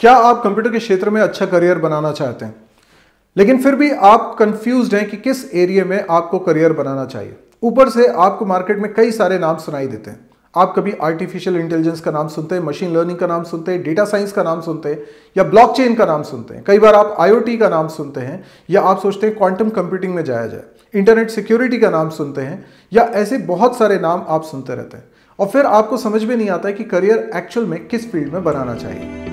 क्या आप कंप्यूटर के क्षेत्र में अच्छा करियर बनाना चाहते हैं लेकिन फिर भी आप कंफ्यूज हैं कि किस एरिया में आपको करियर बनाना चाहिए ऊपर से आपको मार्केट में कई सारे नाम सुनाई देते हैं आप कभी आर्टिफिशियल इंटेलिजेंस का नाम सुनते हैं मशीन लर्निंग का नाम सुनते हैं डेटा साइंस का नाम सुनते हैं या ब्लॉकचेन का नाम सुनते हैं कई बार आप आईओटी का नाम सुनते हैं या आप सोचते हैं क्वांटम कंप्यूटिंग में जाया जाए इंटरनेट सिक्योरिटी का नाम सुनते हैं या ऐसे बहुत सारे नाम आप सुनते रहते हैं और फिर आपको समझ में नहीं आता है कि करियर एक्चुअल में किस फील्ड में बनाना चाहिए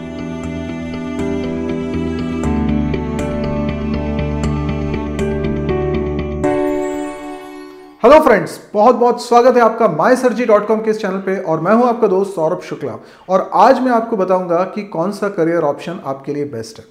हेलो फ्रेंड्स बहुत बहुत स्वागत है आपका माई सर डॉट कॉम के इस चैनल पे और मैं हूं आपका दोस्त सौरभ शुक्ला और आज मैं आपको बताऊंगा कि कौन सा करियर ऑप्शन आपके लिए बेस्ट है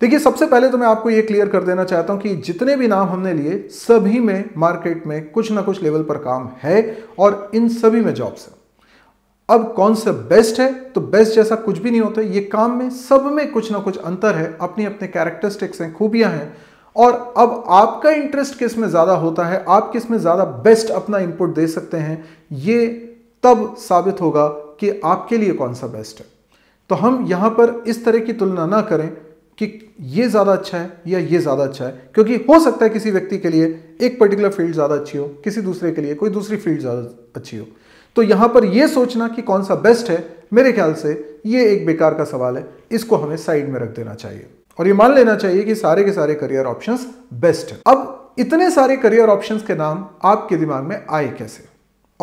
देखिए सबसे पहले तो मैं आपको ये क्लियर कर देना चाहता हूं कि जितने भी नाम हमने लिए सभी में मार्केट में कुछ ना कुछ लेवल पर काम है और इन सभी में जॉब्स है अब कौन सा बेस्ट है तो बेस्ट जैसा कुछ भी नहीं होता ये काम में सब में कुछ ना कुछ अंतर है अपनी अपने कैरेक्टरिस्टिक्स हैं खूबियाँ हैं और अब आपका इंटरेस्ट किस में ज़्यादा होता है आप किस में ज़्यादा बेस्ट अपना इनपुट दे सकते हैं ये तब साबित होगा कि आपके लिए कौन सा बेस्ट है तो हम यहाँ पर इस तरह की तुलना ना करें कि ये ज़्यादा अच्छा है या ये ज़्यादा अच्छा है क्योंकि हो सकता है किसी व्यक्ति के लिए एक पर्टिकुलर फील्ड ज़्यादा अच्छी हो किसी दूसरे के लिए कोई दूसरी फील्ड ज़्यादा अच्छी हो तो यहाँ पर यह सोचना कि कौन सा बेस्ट है मेरे ख्याल से ये एक बेकार का सवाल है इसको हमें साइड में रख देना चाहिए और ये मान लेना चाहिए कि सारे के सारे करियर ऑप्शन बेस्ट है अब इतने सारे करियर ऑप्शंस के नाम आपके दिमाग में आए कैसे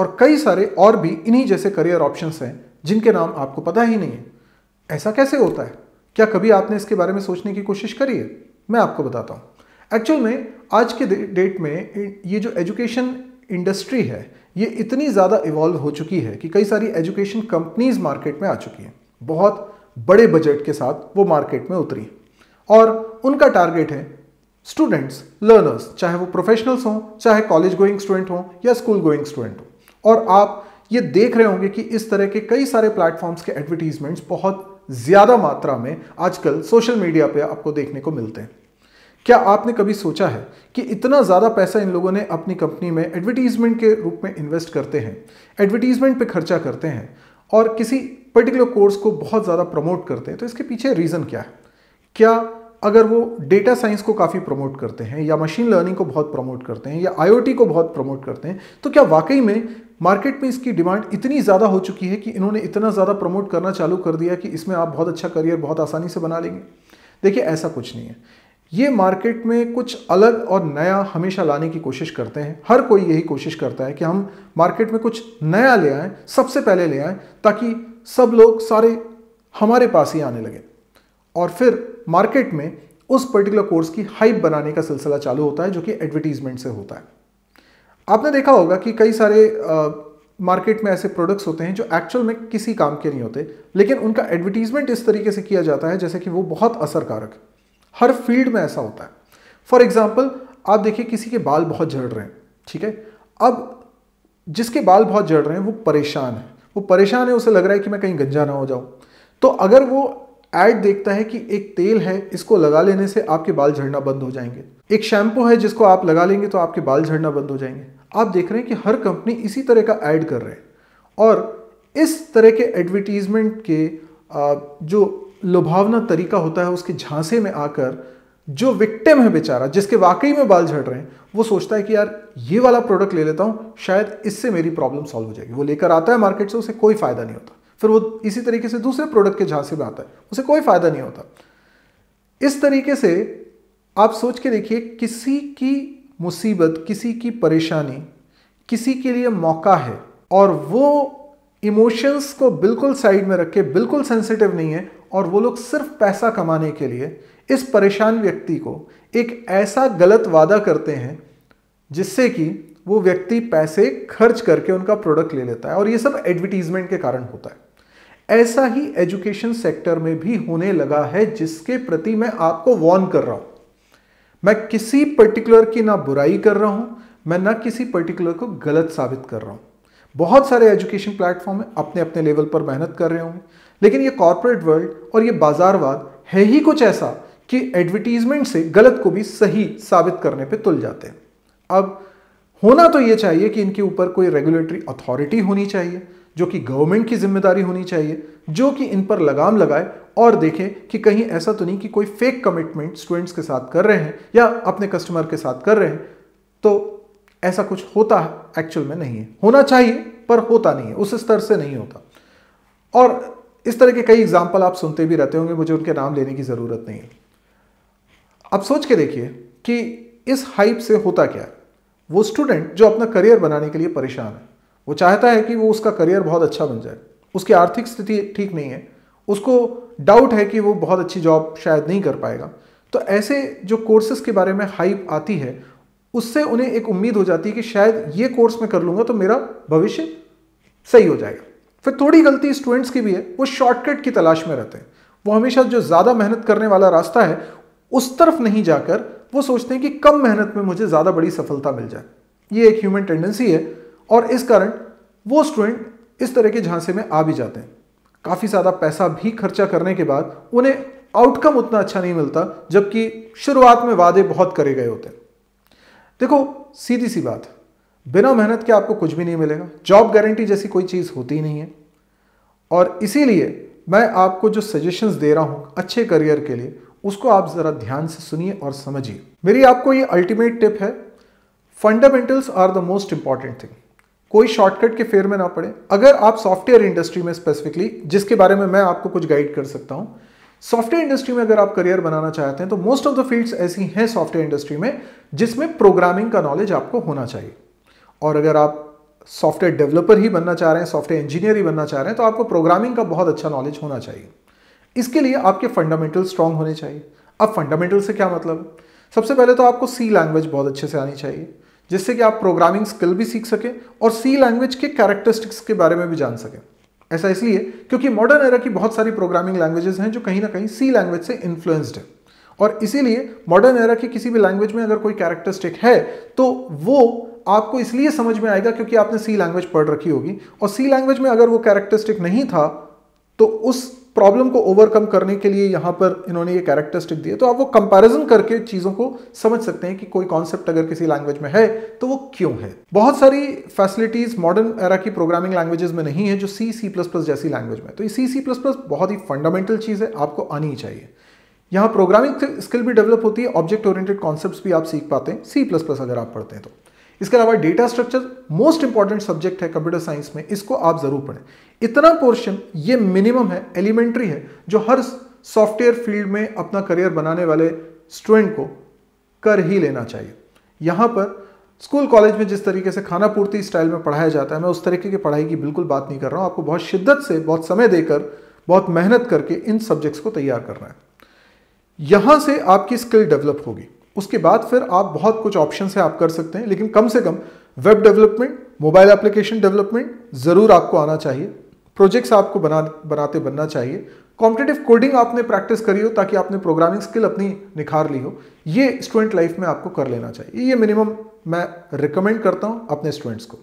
और कई सारे और भी इन्हीं जैसे करियर ऑप्शन हैं जिनके नाम आपको पता ही नहीं है ऐसा कैसे होता है क्या कभी आपने इसके बारे में सोचने की कोशिश करी है मैं आपको बताता हूँ एक्चुअल में आज के डेट में ये जो एजुकेशन इंडस्ट्री है ये इतनी ज़्यादा इवॉल्व हो चुकी है कि कई सारी एजुकेशन कंपनीज मार्केट में आ चुकी हैं बहुत बड़े बजट के साथ वो मार्केट में उतरी और उनका टारगेट है स्टूडेंट्स लर्नर्स चाहे वो प्रोफेशनल्स हों चाहे कॉलेज गोइंग स्टूडेंट हों या स्कूल गोइंग स्टूडेंट हों और आप ये देख रहे होंगे कि इस तरह के कई सारे प्लेटफॉर्म्स के एडवर्टीजमेंट्स बहुत ज़्यादा मात्रा में आजकल सोशल मीडिया पे आपको देखने को मिलते हैं क्या आपने कभी सोचा है कि इतना ज़्यादा पैसा इन लोगों ने अपनी कंपनी में एडवर्टीजमेंट के रूप में इन्वेस्ट करते हैं एडवर्टीजमेंट पे खर्चा करते हैं और किसी पर्टिकुलर कोर्स को बहुत ज़्यादा प्रमोट करते हैं तो इसके पीछे रीज़न क्या है क्या अगर वो डेटा साइंस को काफ़ी प्रमोट करते हैं या मशीन लर्निंग को बहुत प्रमोट करते हैं या आईओटी को बहुत प्रमोट करते हैं तो क्या वाकई में मार्केट में इसकी डिमांड इतनी ज़्यादा हो चुकी है कि इन्होंने इतना ज़्यादा प्रमोट करना चालू कर दिया कि इसमें आप बहुत अच्छा करियर बहुत आसानी से बना लेंगे देखिए ऐसा कुछ नहीं है ये मार्केट में कुछ अलग और नया हमेशा लाने की कोशिश करते हैं हर कोई यही कोशिश करता है कि हम मार्केट में कुछ नया ले आएँ सबसे पहले ले आएँ ताकि सब लोग सारे हमारे पास ही आने लगें और फिर मार्केट में उस पर्टिकुलर कोर्स की हाइप बनाने का सिलसिला चालू होता है जो कि एडवर्टीजमेंट से होता है आपने देखा होगा कि कई सारे मार्केट में ऐसे प्रोडक्ट्स होते हैं जो एक्चुअल में किसी काम के नहीं होते लेकिन उनका एडवर्टीजमेंट इस तरीके से किया जाता है जैसे कि वो बहुत असरकारक है हर फील्ड में ऐसा होता है फॉर एग्जाम्पल आप देखिए किसी के बाल बहुत झड़ रहे हैं ठीक है अब जिसके बाल बहुत झड़ रहे हैं वो परेशान है वो परेशान है उसे लग रहा है कि मैं कहीं गंजा ना हो जाऊँ तो अगर वो ऐड देखता है कि एक तेल है इसको लगा लेने से आपके बाल झड़ना बंद हो जाएंगे एक शैम्पू है जिसको आप लगा लेंगे तो आपके बाल झड़ना बंद हो जाएंगे आप देख रहे हैं कि हर कंपनी इसी तरह का ऐड कर रहे हैं और इस तरह के एडवर्टीजमेंट के जो लुभावना तरीका होता है उसके झांसे में आकर जो विक्टिम है बेचारा जिसके वाकई में बाल झड़ रहे हैं वो सोचता है कि यार ये वाला प्रोडक्ट ले लेता हूँ शायद इससे मेरी प्रॉब्लम सॉल्व हो जाएगी वो लेकर आता है मार्केट से उसे कोई फ़ायदा नहीं होता फिर वो इसी तरीके से दूसरे प्रोडक्ट के झांसे में आता है उसे कोई फ़ायदा नहीं होता इस तरीके से आप सोच के देखिए किसी की मुसीबत किसी की परेशानी किसी के लिए मौका है और वो इमोशंस को बिल्कुल साइड में रख के बिल्कुल सेंसिटिव नहीं है और वो लोग सिर्फ पैसा कमाने के लिए इस परेशान व्यक्ति को एक ऐसा गलत वादा करते हैं जिससे कि वो व्यक्ति पैसे खर्च करके उनका प्रोडक्ट ले लेता है और ये सब एडवर्टीजमेंट के कारण होता है ऐसा ही एजुकेशन सेक्टर में भी होने लगा है जिसके प्रति मैं आपको वॉर्न कर रहा हूं मैं किसी पर्टिकुलर की ना बुराई कर रहा हूं मैं ना किसी पर्टिकुलर को गलत साबित कर रहा हूं बहुत सारे एजुकेशन प्लेटफॉर्म है अपने अपने लेवल पर मेहनत कर रहे होंगे लेकिन ये कॉरपोरेट वर्ल्ड और ये बाजारवाद है ही कुछ ऐसा कि एडवर्टीजमेंट से गलत को भी सही साबित करने पे तुल जाते हैं अब होना तो ये चाहिए कि इनके ऊपर कोई रेगुलेटरी अथॉरिटी होनी चाहिए जो कि गवर्नमेंट की जिम्मेदारी होनी चाहिए जो कि इन पर लगाम लगाए और देखें कि कहीं ऐसा तो नहीं कि कोई फेक कमिटमेंट स्टूडेंट्स के साथ कर रहे हैं या अपने कस्टमर के साथ कर रहे हैं तो ऐसा कुछ होता है एक्चुअल में नहीं है होना चाहिए पर होता नहीं है उस स्तर से नहीं होता और इस तरह के कई एग्जाम्पल आप सुनते भी रहते होंगे मुझे उनके नाम लेने की ज़रूरत नहीं है अब सोच के देखिए कि इस हाइप से होता क्या है वो स्टूडेंट जो अपना करियर बनाने के लिए परेशान है वो चाहता है कि वो उसका करियर बहुत अच्छा बन जाए उसकी आर्थिक स्थिति ठीक नहीं है उसको डाउट है कि वो बहुत अच्छी जॉब शायद नहीं कर पाएगा तो ऐसे जो कोर्सेज के बारे में हाइप आती है उससे उन्हें एक उम्मीद हो जाती है कि शायद ये कोर्स मैं कर लूँगा तो मेरा भविष्य सही हो जाएगा फिर थोड़ी गलती स्टूडेंट्स की भी है वो शॉर्टकट की तलाश में रहते हैं वो हमेशा जो ज़्यादा मेहनत करने वाला रास्ता है उस तरफ नहीं जाकर वो सोचते हैं कि कम मेहनत में मुझे ज़्यादा बड़ी सफलता मिल जाए ये एक ह्यूमन टेंडेंसी है और इस कारण वो स्टूडेंट इस तरह के झांसे में आ भी जाते हैं काफ़ी ज़्यादा पैसा भी खर्चा करने के बाद उन्हें आउटकम उतना अच्छा नहीं मिलता जबकि शुरुआत में वादे बहुत करे गए होते हैं देखो सीधी सी बात बिना मेहनत के आपको कुछ भी नहीं मिलेगा जॉब गारंटी जैसी कोई चीज़ होती ही नहीं है और इसीलिए मैं आपको जो सजेशंस दे रहा हूँ अच्छे करियर के लिए उसको आप ज़रा ध्यान से सुनिए और समझिए मेरी आपको ये अल्टीमेट टिप है fundamentals are the most important thing कोई शॉर्टकट के फेयर में ना पड़े अगर आप सॉफ्टवेयर इंडस्ट्री में स्पेसिफिकली जिसके बारे में मैं आपको कुछ गाइड कर सकता हूँ सॉफ्टवेयर इंडस्ट्री में अगर आप करियर बनाना चाहते हैं तो मोस्ट ऑफ द फील्ड्स ऐसी हैं सॉफ्टवेयर इंडस्ट्री में जिसमें प्रोग्रामिंग का नॉलेज आपको होना चाहिए और अगर आप सॉफ्टवेयर डेवलपर ही बनना चाह रहे हैं सॉफ्टवेयर इंजीनियर ही बनना चाह रहे हैं तो आपको प्रोग्रामिंग का बहुत अच्छा नॉलेज होना चाहिए इसके लिए आपके फंडामेंटल स्ट्रांग होने चाहिए अब फंडामेंटल से क्या मतलब सबसे पहले तो आपको सी लैंग्वेज बहुत अच्छे से आनी चाहिए जिससे कि आप प्रोग्रामिंग स्किल भी सीख सकें और सी लैंग्वेज के कैरेक्टरिस्टिक्स के बारे में भी जान सकें ऐसा इसलिए क्योंकि मॉडर्न एरा की बहुत सारी प्रोग्रामिंग लैंग्वेजेस हैं जो कहीं ना कहीं सी लैंग्वेज से इन्फ्लुएंस्ड है और इसीलिए मॉडर्न एरा की किसी भी लैंग्वेज में अगर कोई कैरेक्टरिस्टिक है तो वो आपको इसलिए समझ में आएगा क्योंकि आपने सी लैंग्वेज पढ़ रखी होगी और सी लैंग्वेज में अगर वो कैरेक्टरिस्टिक नहीं था तो उस प्रॉब्लम को ओवरकम करने के लिए यहाँ पर इन्होंने ये कैरेक्टरिस्टिक दिए तो आप वो कंपैरिजन करके चीज़ों को समझ सकते हैं कि कोई कॉन्सेप्ट अगर किसी लैंग्वेज में है तो वो क्यों है बहुत सारी फैसिलिटीज़ मॉडर्न एरा की प्रोग्रामिंग लैंग्वेजेस में नहीं है जो सी सी प्लस प्लस जैसी लैंग्वेज में तो ये सी सी प्लस प्लस बहुत ही फंडामेंटल चीज़ है आपको आनी चाहिए यहाँ प्रोग्रामिंग स्किल भी डेवलप होती है ऑब्जेक्ट ओरिएंटेड कॉन्सेप्ट्स भी आप सीख पाते हैं सी प्लस प्लस अगर आप पढ़ते हैं तो इसके अलावा data structure most important subject है कंप्यूटर साइंस में इसको आप जरूर पढ़ें इतना पोर्शन ये मिनिमम है एलिमेंट्री है जो हर सॉफ्टवेयर फील्ड में अपना करियर बनाने वाले स्टूडेंट को कर ही लेना चाहिए यहाँ पर स्कूल कॉलेज में जिस तरीके से खाना पूर्ति स्टाइल में पढ़ाया जाता है मैं उस तरीके की पढ़ाई की बिल्कुल बात नहीं कर रहा हूँ आपको बहुत शिद्दत से बहुत समय देकर बहुत मेहनत करके इन सब्जेक्ट्स को तैयार करना है यहाँ से आपकी स्किल डेवलप होगी उसके बाद फिर आप बहुत कुछ ऑप्शन है आप कर सकते हैं लेकिन कम से कम web development mobile application development ज़रूर आपको आना चाहिए प्रोजेक्ट्स आपको बना बनाते बनना चाहिए कॉम्पिटेटिव कोडिंग आपने प्रैक्टिस करी हो ताकि आपने प्रोग्रामिंग स्किल अपनी निखार ली हो ये स्टूडेंट लाइफ में आपको कर लेना चाहिए ये मिनिमम मैं रिकमेंड करता हूँ अपने स्टूडेंट्स को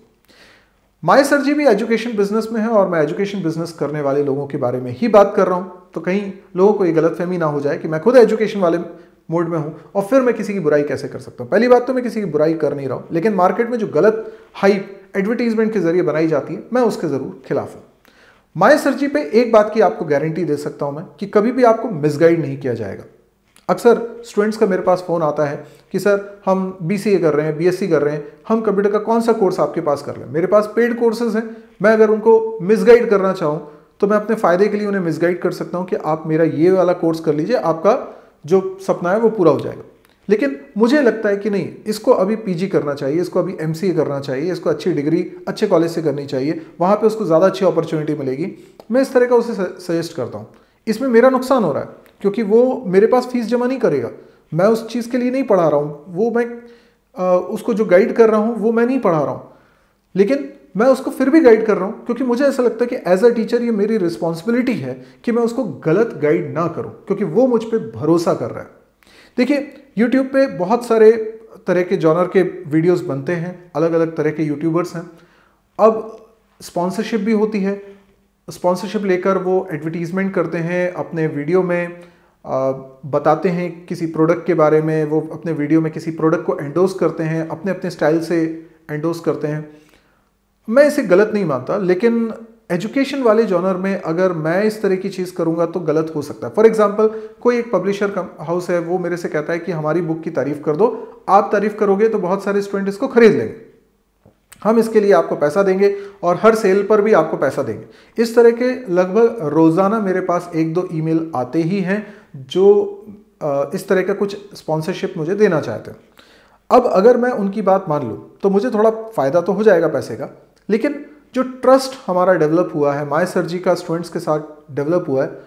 माए सर जी भी एजुकेशन बिजनेस में है और मैं एजुकेशन बिजनेस करने वाले लोगों के बारे में ही बात कर रहा हूँ तो कहीं लोगों को ये गलतफहमी ना हो जाए कि मैं खुद एजुकेशन वाले मूड में हूँ और फिर मैं किसी की बुराई कैसे कर सकता हूँ पहली बात तो मैं किसी की बुराई कर नहीं रहा हूँ लेकिन मार्केट में जो गलत हाइप एडवर्टीजमेंट के जरिए बनाई जाती है मैं उसके ज़रूर खिलाफ हूँ माया जी पे एक बात की आपको गारंटी दे सकता हूँ मैं कि कभी भी आपको मिसगाइड नहीं किया जाएगा अक्सर स्टूडेंट्स का मेरे पास फ़ोन आता है कि सर हम बी कर रहे हैं बी कर रहे हैं हम कंप्यूटर का कौन सा कोर्स आपके पास कर लें मेरे पास पेड कोर्सेज हैं मैं अगर उनको मिसगाइड करना चाहूँ तो मैं अपने फ़ायदे के लिए उन्हें मिसगाइड कर सकता हूँ कि आप मेरा ये वाला कोर्स कर लीजिए आपका जो सपना है वो पूरा हो जाएगा लेकिन मुझे लगता है कि नहीं इसको अभी पीजी करना चाहिए इसको अभी एमसीए करना चाहिए इसको अच्छी डिग्री अच्छे कॉलेज से करनी चाहिए वहाँ पे उसको ज़्यादा अच्छी अपॉर्चुनिटी मिलेगी मैं इस तरह का उसे सजेस्ट करता हूँ इसमें मेरा नुकसान हो रहा है क्योंकि वो मेरे पास फीस जमा नहीं करेगा मैं उस चीज़ के लिए नहीं पढ़ा रहा हूँ वो मैं आ, उसको जो गाइड कर रहा हूँ वो मैं नहीं पढ़ा रहा हूँ लेकिन मैं उसको फिर भी गाइड कर रहा हूँ क्योंकि मुझे ऐसा लगता है कि एज अ टीचर ये मेरी रिस्पॉन्सिबिलिटी है कि मैं उसको गलत गाइड ना करूँ क्योंकि वो मुझ पर भरोसा कर रहा है देखिए यूट्यूब पे बहुत सारे तरह के जॉनर के वीडियोस बनते हैं अलग अलग तरह के यूट्यूबर्स हैं अब स्पॉन्सरशिप भी होती है स्पॉन्सरशिप लेकर वो एडवर्टीज़मेंट करते हैं अपने वीडियो में बताते हैं किसी प्रोडक्ट के बारे में वो अपने वीडियो में किसी प्रोडक्ट को एंडोस करते हैं अपने अपने स्टाइल से एंडोस करते हैं मैं इसे गलत नहीं मानता लेकिन एजुकेशन वाले जॉनर में अगर मैं इस तरह की चीज़ करूंगा तो गलत हो सकता है फॉर एग्जाम्पल कोई एक पब्लिशर हाउस है वो मेरे से कहता है कि हमारी बुक की तारीफ कर दो आप तारीफ करोगे तो बहुत सारे स्टूडेंट इसको खरीद लेंगे हम इसके लिए आपको पैसा देंगे और हर सेल पर भी आपको पैसा देंगे इस तरह के लगभग रोज़ाना मेरे पास एक दो ईमेल आते ही हैं जो इस तरह का कुछ स्पॉन्सरशिप मुझे देना चाहते हैं अब अगर मैं उनकी बात मान लूँ तो मुझे थोड़ा फ़ायदा तो हो जाएगा पैसे का लेकिन जो ट्रस्ट हमारा डेवलप हुआ है माय सर जी का स्टूडेंट्स के साथ डेवलप हुआ है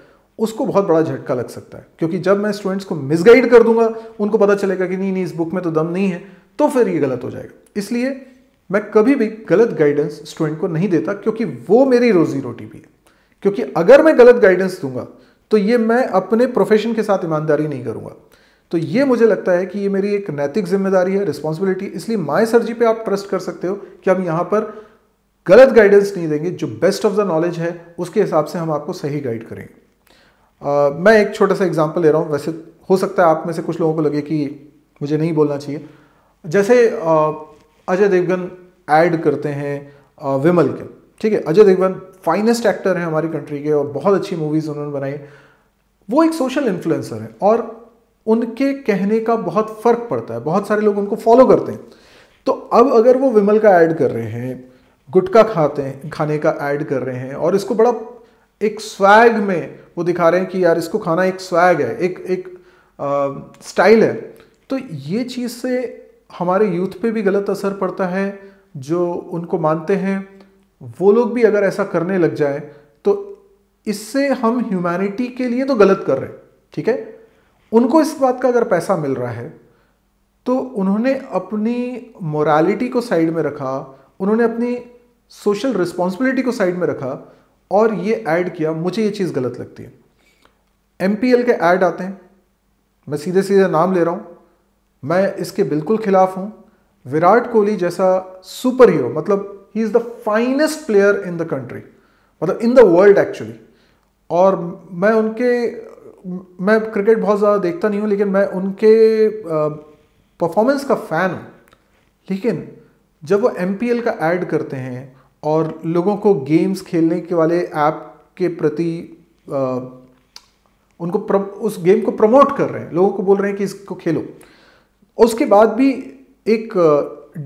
उसको बहुत बड़ा झटका लग सकता है क्योंकि जब मैं स्टूडेंट्स को मिसगाइड कर दूंगा उनको पता चलेगा कि नहीं नहीं इस बुक में तो दम नहीं है तो फिर ये गलत हो जाएगा इसलिए मैं कभी भी गलत गाइडेंस स्टूडेंट को नहीं देता क्योंकि वो मेरी रोजी रोटी भी है क्योंकि अगर मैं गलत गाइडेंस दूंगा तो ये मैं अपने प्रोफेशन के साथ ईमानदारी नहीं करूंगा तो ये मुझे लगता है कि ये मेरी एक नैतिक जिम्मेदारी है रिस्पॉन्सिबिलिटी इसलिए माए सर जी पे आप ट्रस्ट कर सकते हो कि अब यहाँ पर गलत गाइडेंस नहीं देंगे जो बेस्ट ऑफ द नॉलेज है उसके हिसाब से हम आपको सही गाइड करेंगे मैं एक छोटा सा एग्जाम्पल ले रहा हूँ वैसे हो सकता है आप में से कुछ लोगों को लगे कि मुझे नहीं बोलना चाहिए जैसे अजय देवगन ऐड करते हैं विमल के ठीक है अजय देवगन फाइनेस्ट एक्टर हैं हमारी कंट्री के और बहुत अच्छी मूवीज़ उन्होंने बनाई वो एक सोशल इन्फ्लुएंसर हैं और उनके कहने का बहुत फ़र्क पड़ता है बहुत सारे लोग उनको फॉलो करते हैं तो अब अगर वो विमल का ऐड कर रहे हैं गुटखा खाते हैं खाने का ऐड कर रहे हैं और इसको बड़ा एक स्वैग में वो दिखा रहे हैं कि यार इसको खाना एक स्वैग है एक एक स्टाइल है तो ये चीज़ से हमारे यूथ पे भी गलत असर पड़ता है जो उनको मानते हैं वो लोग भी अगर ऐसा करने लग जाए तो इससे हम ह्यूमैनिटी के लिए तो गलत कर रहे हैं ठीक है उनको इस बात का अगर पैसा मिल रहा है तो उन्होंने अपनी मोरालिटी को साइड में रखा उन्होंने अपनी सोशल रिस्पॉन्सिबिलिटी को साइड में रखा और ये ऐड किया मुझे ये चीज़ गलत लगती है एम के ऐड आते हैं मैं सीधे सीधे नाम ले रहा हूँ मैं इसके बिल्कुल खिलाफ हूँ विराट कोहली जैसा सुपर हीरो मतलब he is the finest player in the country मतलब इन द वर्ल्ड एक्चुअली और मैं उनके मैं क्रिकेट बहुत ज़्यादा देखता नहीं हूँ लेकिन मैं उनके परफॉर्मेंस का फ़ैन हूँ लेकिन जब वो एम का ऐड करते हैं और लोगों को गेम्स खेलने के वाले ऐप के प्रति आ, उनको प्र, उस गेम को प्रमोट कर रहे हैं लोगों को बोल रहे हैं कि इसको खेलो उसके बाद भी एक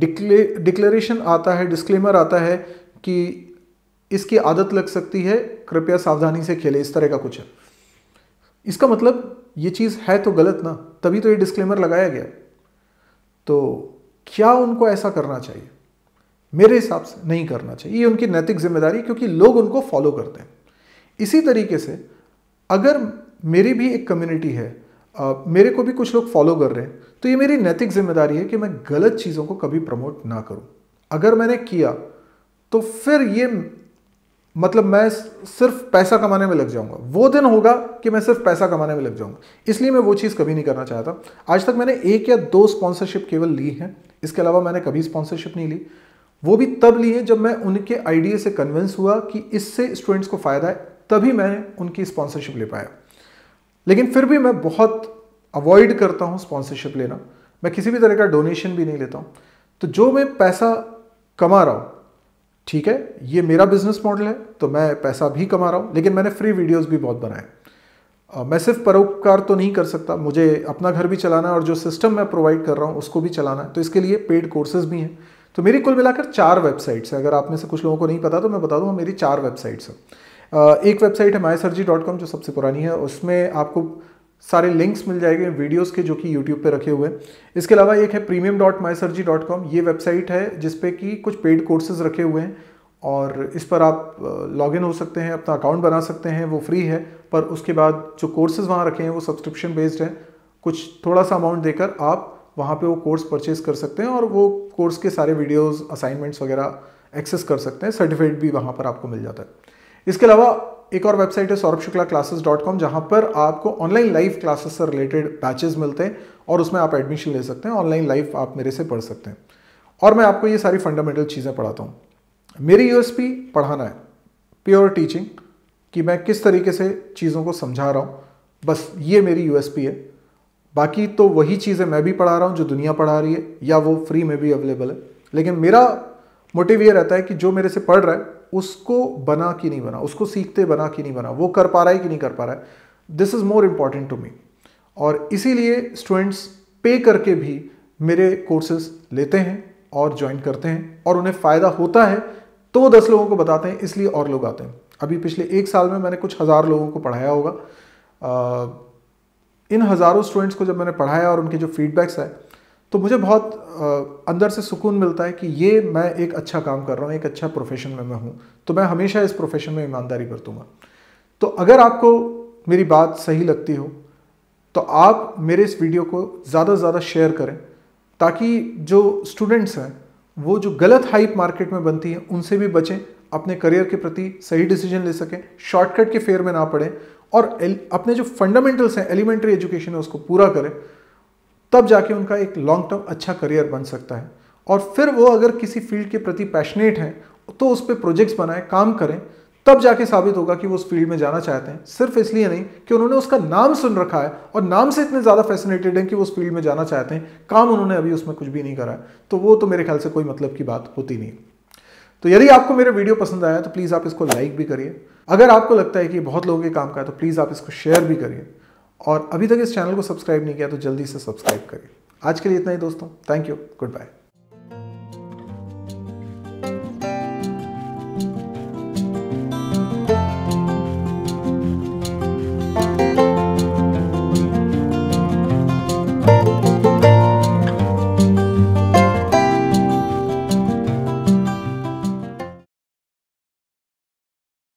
डिक्ले डिक्लेरेशन आता है डिस्क्लेमर आता है कि इसकी आदत लग सकती है कृपया सावधानी से खेले इस तरह का कुछ है इसका मतलब ये चीज़ है तो गलत ना तभी तो ये डिस्क्लेमर लगाया गया तो क्या उनको ऐसा करना चाहिए मेरे हिसाब से नहीं करना चाहिए ये उनकी नैतिक जिम्मेदारी क्योंकि लोग उनको फॉलो करते हैं इसी तरीके से अगर मेरी भी एक कम्युनिटी है आ, मेरे को भी कुछ लोग फॉलो कर रहे हैं तो ये मेरी नैतिक जिम्मेदारी है कि मैं गलत चीज़ों को कभी प्रमोट ना करूं अगर मैंने किया तो फिर ये मतलब मैं सिर्फ पैसा कमाने में लग जाऊंगा वो दिन होगा कि मैं सिर्फ पैसा कमाने में लग जाऊंगा इसलिए मैं वो चीज़ कभी नहीं करना चाहता आज तक मैंने एक या दो स्पॉन्सरशिप केवल ली है इसके अलावा मैंने कभी स्पॉन्सरशिप नहीं ली वो भी तब लिए जब मैं उनके आइडिया से कन्विंस हुआ कि इससे स्टूडेंट्स को फ़ायदा है तभी मैंने उनकी स्पॉन्सरशिप ले पाया लेकिन फिर भी मैं बहुत अवॉइड करता हूँ स्पॉन्सरशिप लेना मैं किसी भी तरह का डोनेशन भी नहीं लेता हूँ तो जो मैं पैसा कमा रहा हूँ ठीक है ये मेरा बिजनेस मॉडल है तो मैं पैसा भी कमा रहा हूँ लेकिन मैंने फ्री वीडियोस भी बहुत बनाए मैं सिर्फ परोपकार तो नहीं कर सकता मुझे अपना घर भी चलाना है और जो सिस्टम मैं प्रोवाइड कर रहा हूँ उसको भी चलाना है तो इसके लिए पेड कोर्सेज भी हैं तो मेरी कुल मिलाकर चार वेबसाइट्स हैं अगर आप में से कुछ लोगों को नहीं पता तो मैं बता दूँ मेरी चार वेबसाइट्स हैं एक वेबसाइट है माई जो सबसे पुरानी है उसमें आपको सारे लिंक्स मिल जाएंगे वीडियोस के जो कि यूट्यूब पे रखे हुए हैं इसके अलावा एक है premium dot my SirG dot com ये वेबसाइट है जिसपे कि कुछ पेड कोर्सेज रखे हुए हैं और इस पर आप लॉग इन हो सकते हैं अपना अकाउंट बना सकते हैं वो फ्री है पर उसके बाद जो कोर्सेज वहाँ रखे हैं वो सब्सक्रिप्शन बेस्ड हैं कुछ थोड़ा सा अमाउंट देकर आप वहाँ पे वो कोर्स परचेज कर सकते हैं और वो कोर्स के सारे वीडियोस असाइनमेंट्स वगैरह एक्सेस कर सकते हैं सर्टिफिकेट भी वहाँ पर आपको मिल जाता है इसके अलावा एक और वेबसाइट है Saurabh Shukla classes dot com जहाँ पर आपको ऑनलाइन लाइव क्लासेस से रिलेटेड बैचेज मिलते हैं और उसमें आप एडमिशन ले सकते हैं ऑनलाइन लाइव आप मेरे से पढ़ सकते हैं और मैं आपको ये सारी फंडामेंटल चीज़ें पढ़ाता हूँ मेरी यू पढ़ाना है प्योर टीचिंग कि मैं किस तरीके से चीज़ों को समझा रहा हूँ बस ये मेरी यू है बाकी तो वही चीज़ें मैं भी पढ़ा रहा हूँ जो दुनिया पढ़ा रही है या वो फ्री में भी अवेलेबल है लेकिन मेरा मोटिव ये रहता है कि जो मेरे से पढ़ रहा है उसको बना कि नहीं बना उसको सीखते बना कि नहीं बना वो कर पा रहा है कि नहीं कर पा रहा है this is more important to me और इसीलिए स्टूडेंट्स पे करके भी मेरे कोर्सेज लेते हैं और ज्वाइन करते हैं और उन्हें फ़ायदा होता है तो वो दस लोगों को बताते हैं इसलिए और लोग आते हैं अभी पिछले एक साल में मैंने कुछ हज़ार लोगों को पढ़ाया होगा आ, इन हज़ारों स्टूडेंट्स को जब मैंने पढ़ाया और उनके जो फीडबैक्स आए तो मुझे बहुत अंदर से सुकून मिलता है कि ये मैं एक अच्छा काम कर रहा हूँ एक अच्छा प्रोफेशन में मैं हूँ तो मैं हमेशा इस प्रोफेशन में ईमानदारी बरतूँगा तो अगर आपको मेरी बात सही लगती हो तो आप मेरे इस वीडियो को ज़्यादा से ज़्यादा शेयर करें ताकि जो स्टूडेंट्स हैं वो जो गलत हाइप मार्केट में बनती हैं उनसे भी बचें अपने करियर के प्रति सही डिसीजन ले सकें शॉर्टकट के फेयर में ना पड़ें और अपने जो फंडामेंटल्स हैं एलिमेंट्री एजुकेशन है उसको पूरा करें तब जाके उनका एक लॉन्ग टर्म अच्छा करियर बन सकता है और फिर वो अगर किसी फील्ड के प्रति पैशनेट हैं तो उस पर प्रोजेक्ट्स बनाएं काम करें तब जाके साबित होगा कि वो उस फील्ड में जाना चाहते हैं सिर्फ इसलिए नहीं कि उन्होंने उसका नाम सुन रखा है और नाम से इतने ज़्यादा फैसिनेटेड हैं कि वो उस फील्ड में जाना चाहते हैं काम उन्होंने अभी उसमें कुछ भी नहीं करा है तो वो तो मेरे ख्याल से कोई मतलब की बात होती नहीं तो यदि आपको मेरा वीडियो पसंद आया तो प्लीज़ आप इसको लाइक भी करिए अगर आपको लगता है कि बहुत लोगों के काम का है तो प्लीज़ आप इसको शेयर भी करिए और अभी तक इस चैनल को सब्सक्राइब नहीं किया तो जल्दी से सब्सक्राइब करिए आज के लिए इतना ही दोस्तों थैंक यू गुड बाय